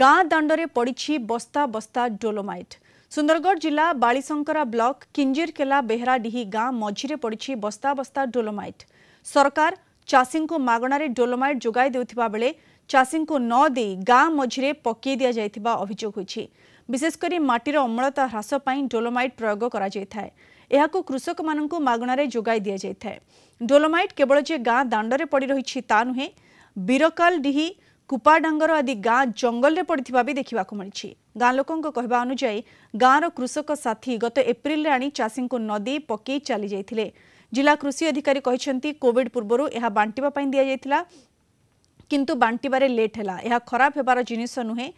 ଗାଁ ଦାଣ୍ଡରେ ପଡ଼ିଛି ବସ୍ତା ବସ୍ତା ଡୋଲୋମାଇଟ୍ ସୁନ୍ଦରଗଡ଼ ଜିଲ୍ଲା ବାଳିଶଙ୍କରା ବ୍ଲକ କିଞ୍ଜିରକେଲା ବେହେରାଡିହି ଗାଁ ମଝିରେ ପଡ଼ିଛି ବସ୍ତା ବସ୍ତା ଡୋଲୋମାଇଟ୍ ସରକାର ଚାଷୀଙ୍କୁ ମାଗଣାରେ ଡୋଲୋମାଇଟ୍ ଯୋଗାଇ ଦେଉଥିବା ବେଳେ ଚାଷୀଙ୍କୁ ନ ଦେଇ ଗାଁ ମଝିରେ ପକାଇ ଦିଆଯାଇଥିବା ଅଭିଯୋଗ ହୋଇଛି ବିଶେଷ କରି ମାଟିର ଅମ୍ଳତା ହ୍ରାସ ପାଇଁ ଡୋଲୋମାଇଟ୍ ପ୍ରୟୋଗ କରାଯାଇଥାଏ ଏହାକୁ କୃଷକମାନଙ୍କୁ ମାଗଣାରେ ଯୋଗାଇ ଦିଆଯାଇଥାଏ ଡୋଲୋମାଇଟ୍ କେବଳ ଯେ ଗାଁ ଦାଣ୍ଡରେ ପଡ଼ି ରହିଛି ତା ନୁହେଁ ବିରକାଲ ଡିହି କୁପାଡାଙ୍ଗର ଆଦି ଗାଁ ଜଙ୍ଗଲରେ ପଡ଼ିଥିବା ବି ଦେଖିବାକୁ ମିଳିଛି ଗାଁ ଲୋକଙ୍କ କହିବା ଅନୁଯାୟୀ ଗାଁର କୃଷକ ସାଥୀ ଗତ ଏପ୍ରିଲରେ ଆଣି ଚାଷୀଙ୍କୁ ନଦୀ ପକେଇ ଚାଲି ଯାଇଥିଲେ ଜିଲ୍ଲା କୃଷି ଅଧିକାରୀ କହିଛନ୍ତି କୋଭିଡ ପୂର୍ବରୁ ଏହା ବାଣ୍ଟିବା ପାଇଁ ଦିଆଯାଇଥିଲା କିନ୍ତୁ ବାଣ୍ଟିବାରେ ଲେଟ୍ ହେଲା ଏହା ଖରାପ ହେବାର ଜିନିଷ ନୁହେଁ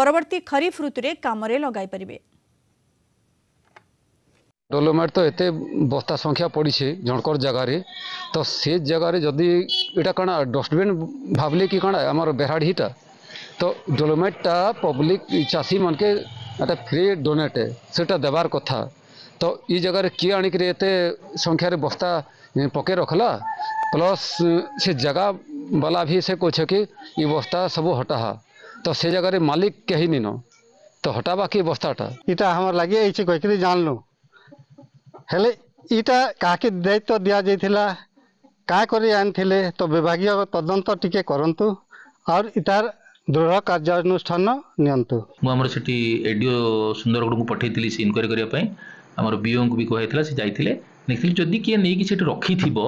ପରବର୍ତ୍ତୀ ଖରିଫ ଋତୁରେ କାମରେ ଲଗାଇପାରିବେ डोलोमेट तो ये बस्ता संख्या पड़ी झड़कर जगार तो से जगार जदि यहाँ कण डबिन भावले कि कण आम बेराड़ीटा तो डोलोमेटा पब्लिक चाषी मानके फ्री डोनेट से देवार कथा तो ये जगार किए आते संख्यार बस्ता पके रखला प्लस से जगह वाला भी से कह कि बस्ता सब हटा तो से जगार मालिक कहीं नहीं न तो हटावा कि बस्ताटा इटा हमार लगे जान लू ହେଲେ ଇଟା କାହାକେ ଦାୟିତ୍ୱ ଦିଆଯାଇଥିଲା କାଁ କରି ଆଣିଥିଲେ ତ ବିଭାଗୀୟ ତଦନ୍ତ ଟିକେ କରନ୍ତୁ ଆଉ ତାର ଦୃଢ଼ କାର୍ଯ୍ୟାନୁଷ୍ଠାନ ନିଅନ୍ତୁ ମୁଁ ଆମର ସେଠି ଏଡ଼ିଓ ସୁନ୍ଦରଗଡ଼କୁ ପଠାଇଥିଲି ସେ ଇନକ୍ୱାରି କରିବା ପାଇଁ ଆମର ବିଓଙ୍କୁ ବି କୁହାଯାଇଥିଲା ସେ ଯାଇଥିଲେ ଦେଖିଥିଲି ଯଦି କିଏ ନେଇକି ସେଠି ରଖିଥିବ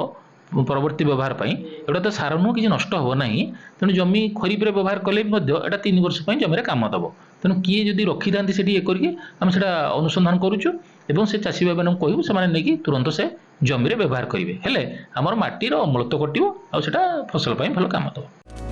ପରବର୍ତ୍ତୀ ବ୍ୟବହାର ପାଇଁ ଏଗୁଡ଼ା ତ ସାର ନୁହଁ କିଛି ନଷ୍ଟ ହେବ ନାହିଁ ତେଣୁ ଜମି ଖରିପରେ ବ୍ୟବହାର କଲେ ମଧ୍ୟ ଏଇଟା ତିନି ବର୍ଷ ପାଇଁ ଜମିରେ କାମ ଦେବ ତେଣୁ କିଏ ଯଦି ରଖିଥାନ୍ତି ସେଠି ଇଏ କରିକି ଆମେ ସେଇଟା ଅନୁସନ୍ଧାନ କରୁଛୁ ଏବଂ ସେ ଚାଷୀ ଭାଇମାନଙ୍କୁ କହିବୁ ସେମାନେ ନେଇକି ତୁରନ୍ତ ସେ ଜମିରେ ବ୍ୟବହାର କରିବେ ହେଲେ ଆମର ମାଟିର ଅମ୍ଳତ୍ୱ କଟିବ ଆଉ ସେଇଟା ଫସଲ ପାଇଁ ଭଲ କାମ ଦେବ